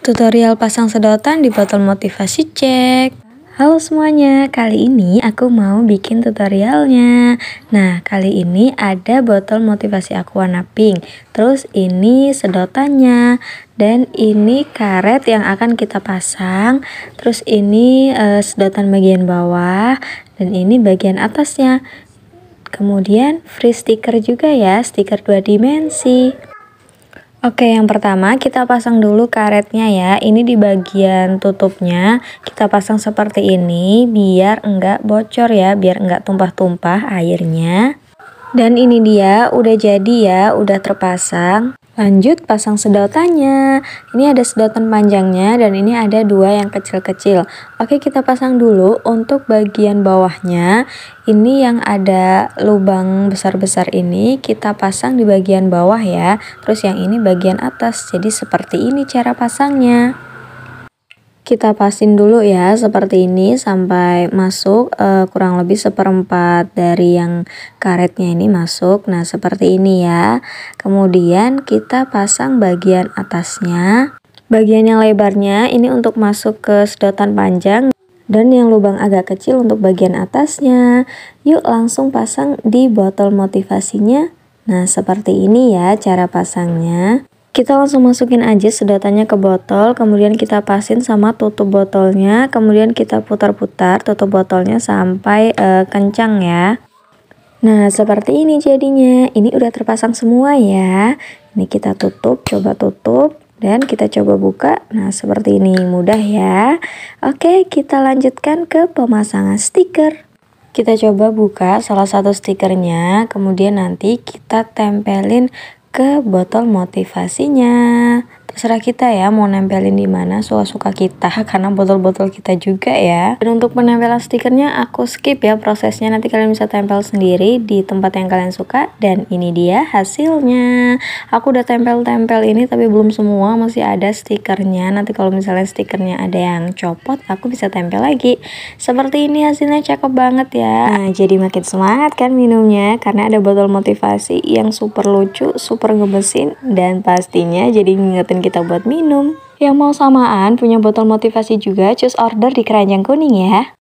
Tutorial pasang sedotan di botol motivasi cek. Halo semuanya, kali ini aku mau bikin tutorialnya. Nah, kali ini ada botol motivasi aku warna pink. Terus ini sedotannya dan ini karet yang akan kita pasang. Terus ini eh, sedotan bagian bawah dan ini bagian atasnya. Kemudian free sticker juga ya, stiker dua dimensi. Oke, yang pertama kita pasang dulu karetnya ya. Ini di bagian tutupnya kita pasang seperti ini biar enggak bocor ya, biar enggak tumpah-tumpah airnya. Dan ini dia udah jadi ya, udah terpasang. Lanjut pasang sedotannya. Ini ada sedotan panjangnya dan ini ada dua yang kecil-kecil. Oke, kita pasang dulu untuk bagian bawahnya. Ini yang ada lubang besar-besar ini kita pasang di bagian bawah ya. Terus yang ini bagian atas. Jadi seperti ini cara pasangnya kita pasin dulu ya seperti ini sampai masuk uh, kurang lebih seperempat dari yang karetnya ini masuk nah seperti ini ya kemudian kita pasang bagian atasnya bagian yang lebarnya ini untuk masuk ke sedotan panjang dan yang lubang agak kecil untuk bagian atasnya yuk langsung pasang di botol motivasinya nah seperti ini ya cara pasangnya kita langsung masukin aja sedotannya ke botol, kemudian kita pasin sama tutup botolnya, kemudian kita putar-putar tutup botolnya sampai uh, kencang ya. Nah, seperti ini jadinya. Ini udah terpasang semua ya. Ini kita tutup, coba tutup dan kita coba buka. Nah, seperti ini mudah ya. Oke, kita lanjutkan ke pemasangan stiker. Kita coba buka salah satu stikernya, kemudian nanti kita tempelin ke botol motivasinya terserah kita ya mau nempelin di mana suka-suka kita karena botol-botol kita juga ya dan untuk penempelan stikernya aku skip ya prosesnya nanti kalian bisa tempel sendiri di tempat yang kalian suka dan ini dia hasilnya aku udah tempel-tempel ini tapi belum semua masih ada stikernya nanti kalau misalnya stikernya ada yang copot aku bisa tempel lagi seperti ini hasilnya cakep banget ya nah jadi makin semangat kan minumnya karena ada botol motivasi yang super lucu super ngebesin dan pastinya jadi ngingetin kita buat minum. Yang mau samaan punya botol motivasi juga, cus order di keranjang kuning ya.